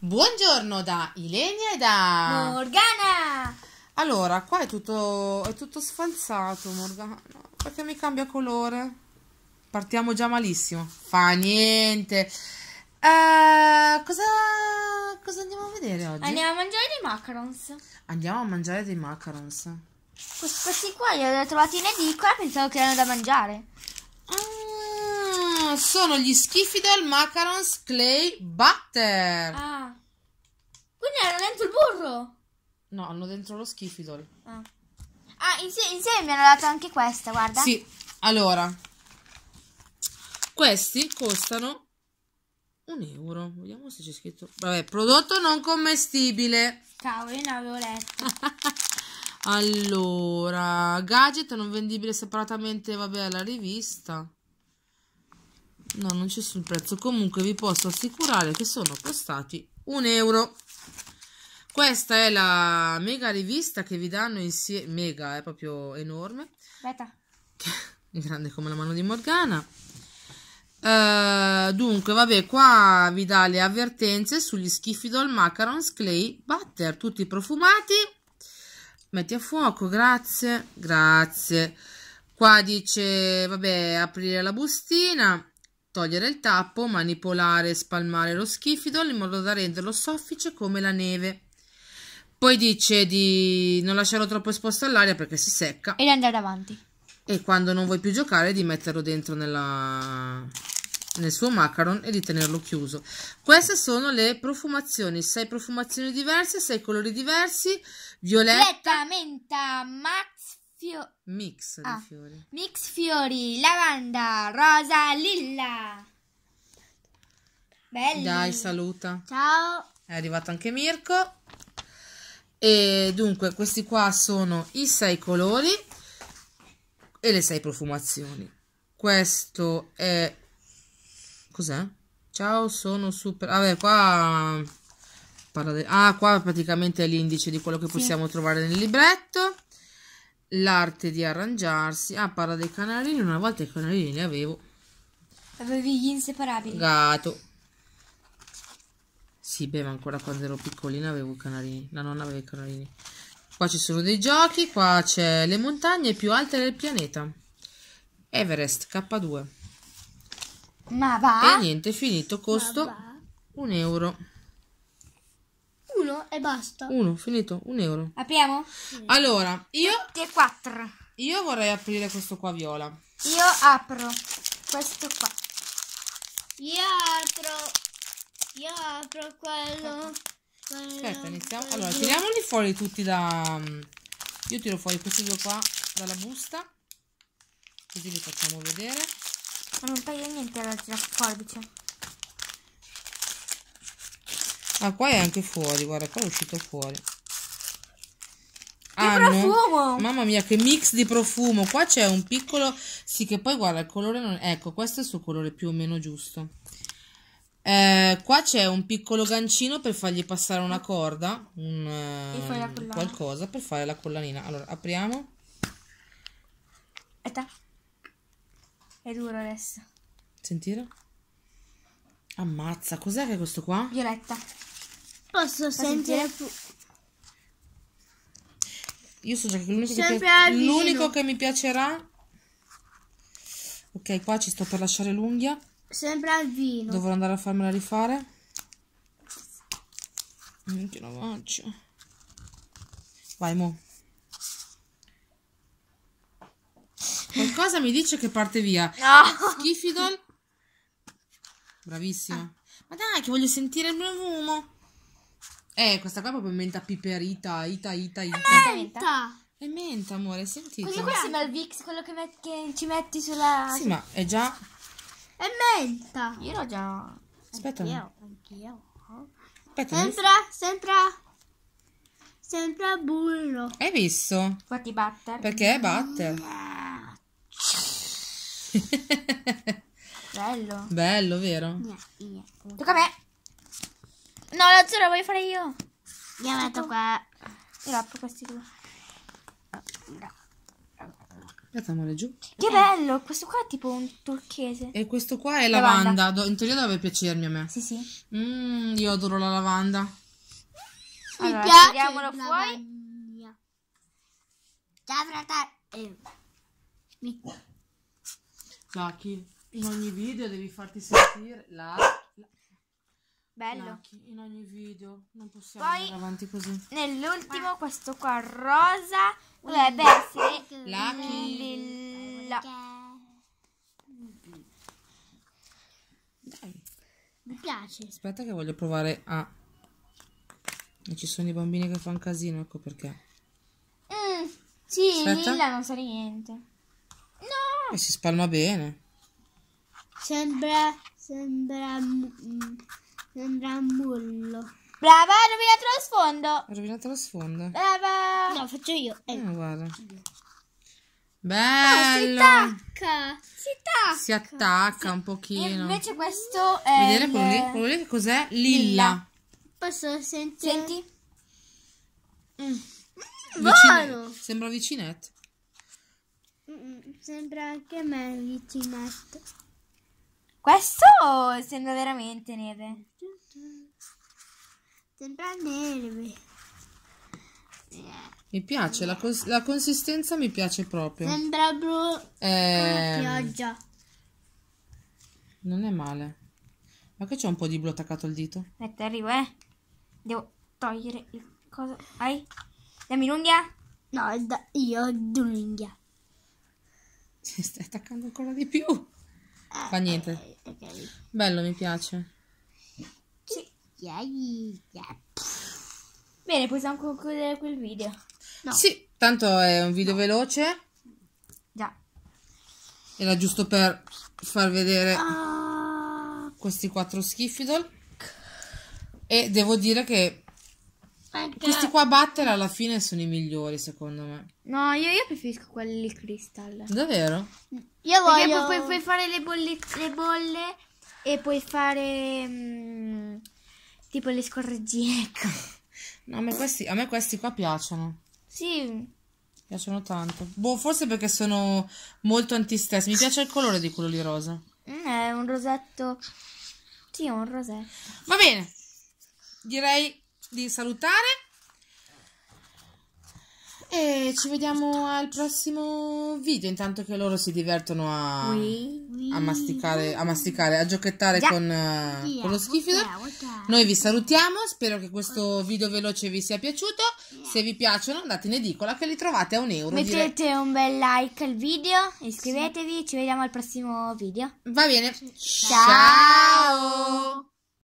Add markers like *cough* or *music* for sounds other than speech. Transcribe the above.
Buongiorno da Ilenia e da Morgana. Allora, qua è tutto, è tutto sfalsato, Morgana. Perché mi cambia colore? Partiamo già malissimo. Fa niente. Uh, cosa, cosa andiamo a vedere oggi? Andiamo a mangiare dei macarons. Andiamo a mangiare dei macarons. Questi qua li ho trovati in edicola, pensavo che erano da mangiare. Mm non sono gli Skifidel Macarons Clay Butter. Ah. Quindi hanno dentro il burro? No, hanno dentro lo schifidol. Ah, ah insieme, insieme mi hanno dato anche questa, guarda. Sì, allora. Questi costano un euro. Vediamo se c'è scritto. Vabbè, prodotto non commestibile. Cavolo, io non avevo letto. *laughs* allora, gadget non vendibile separatamente, vabbè, alla rivista no non c'è sul prezzo comunque vi posso assicurare che sono costati un euro questa è la mega rivista che vi danno insieme mega è proprio enorme Beta. grande come la mano di Morgana Uh, dunque, vabbè, qua vi dà le avvertenze sugli schifidol macarons clay butter, tutti profumati. Metti a fuoco, grazie, grazie. Qua dice, vabbè, aprire la bustina togliere il tappo, manipolare e spalmare lo schifido in modo da renderlo soffice come la neve. Poi dice di non lasciarlo troppo esposto all'aria perché si secca. E di andare avanti. E quando non vuoi più giocare di metterlo dentro nella... nel suo macaron e di tenerlo chiuso. Queste sono le profumazioni. Sei profumazioni diverse, sei colori diversi. Violetta, Violetta menta, max, Fio- mix di ah, fiori. Mix fiori, lavanda, rosa, lilla. Belli. Dai, saluta. Ciao. È arrivato anche Mirko. E dunque, questi qua sono i sei colori e le sei profumazioni. Questo è... Cos'è? Ciao, sono super... Vabbè, qua... Parla de... Ah, qua praticamente è l'indice di quello che possiamo sì. trovare nel libretto l'arte di arrangiarsi. Ah, parla dei canarini. Una volta i canarini li avevo. Avevi gli inseparabili. Gato. Sì, beh, ma ancora quando ero piccolina avevo i canarini. La nonna aveva i canarini. Qua ci sono dei giochi. Qua c'è le montagne più alte del pianeta. Everest K2. Ma va. E niente, finito. Costo un euro e basta. Uno, finito, un euro. Apriamo? Allora, io... Tutti e quattro. Io vorrei aprire questo qua viola. Io apro questo qua. Io apro... Io apro quello... quello Aspetta, iniziamo. Quello. Allora, tiriamoli fuori tutti da... Mm, io tiro fuori questi due qua dalla busta. Così li facciamo vedere. Non paga niente la forbice ah qua è anche fuori guarda qua è uscito fuori hanno, mamma mia, che mix di profumo. Qua c'è un piccolo. Sì, che poi guarda il colore. Non... Ecco, questo è il suo colore più o meno giusto. Eh, qua c'è un piccolo gancino per fargli passare una corda. Un, eh, qualcosa per fare la collanina. Allora, apriamo. Aspetta. È duro adesso. Sentire? Ammazza, cos'è che è questo qua? Violetta. Posso sentire più. Io so già che l'unico, che, pi... l'unico che mi piacerà. Ok, qua ci sto per lasciare l'unghia. Sempre al vino. Dovrò andare a farmela rifare. Che la faccio. Vai, mo. Qualcosa mi dice che parte via. No. Schifidon. Bravissima. Ah. Ma dai, che voglio sentire il profumo. Eh, questa qua è proprio menta piperita, ita, ita, ita. È menta! È menta, amore, sentite. Questo qua sembra il Vix, quello che, met- che ci metti sulla... Sì, ma è già... È menta! Io l'ho già... Aspetta. Anch'io, anch'io. Aspetta. Sembra, sembra... Sembra bullo. Hai visto? Qua ti batte. Perché è batter. Mm. *laughs* Bello. Bello, vero? Yeah, yeah. Tocca a me. No, la zona voglio fare io. Io metto ecco. qua. Io apro questi due. Piattamole giù. Che bello, questo qua è tipo un turchese. E questo qua è lavanda. lavanda. In teoria dovrebbe piacermi a me. Sì, sì. Mm, io adoro la lavanda. Mi allora, piace. Tiriamolo fuori. Ciao, fratello. Eh. Mi... Lucky, in ogni video devi farti sentire la... Bello. Lucky, in ogni video. Non possiamo Poi, andare avanti così. Nell'ultimo, ah. questo qua rosa. Dovrebbe essere Lucky. Lilla. Dai. Mi piace. Aspetta che voglio provare a... E ci sono i bambini che fanno casino, ecco perché. Mm, sì, Lilla non sa niente. No! E si spalma bene. Sembra... Sembra... Mm, Sembra un bullo. Brava, ha rovinato lo sfondo. rovinato lo sfondo. Brava. No, faccio io. Eh, no, ah, guarda. Ah, Bello. No, ah, si attacca. Si attacca. Si attacca sì. un pochino. E eh, invece questo è... Vedere quello lì, quello cos'è? Lilla. Posso sentire? Senti. Mm. Vicine... Sembra vicinetto. Mm, mm, sembra anche me vicinetto. Questo sembra veramente neve. Sembra neve. Mi piace, la, cons la, consistenza mi piace proprio. Sembra blu. Eh, pioggia. Non è male. Ma che c'è un po' di blu attaccato al dito? Aspetta, arrivo, eh. Devo togliere il coso. Vai. Dammi l'unghia. No, io ho l'unghia. Si *laughs* sta attaccando ancora di più. Fa niente. Bello, mi piace. Bene, possiamo concludere quel video. No. Sì, tanto è un video veloce. Già. Era giusto per far vedere ah. questi quattro schifidol. E devo dire che questi qua battere alla fine sono i migliori, secondo me. No, io, io preferisco quelli crystal. Davvero? Io voglio... Perché puoi, puoi fare le, bolle, le bolle e puoi fare... Mh, mm, tipo le scorreggie, *laughs* ecco. No, a me, questi, a me questi qua piacciono. Sì. Piacciono tanto. Boh, forse perché sono molto antistress. Mi piace il colore di quello di rosa. Mm, è un rosetto... Sì, un rosetto. Va bene. Direi di salutare. E ci vediamo al prossimo video. Intanto che loro si divertono a, oui, oui, a, masticare, a masticare, a giochettare con, yeah, con, lo schifido. Yeah, Noi vi salutiamo. Spero che questo video veloce vi sia piaciuto. Se vi piacciono, andate in edicola che li trovate a un euro. Mettete dire... un bel like al video. Iscrivetevi. Sì. Ci vediamo al prossimo video. Va bene. Ciao. Ciao.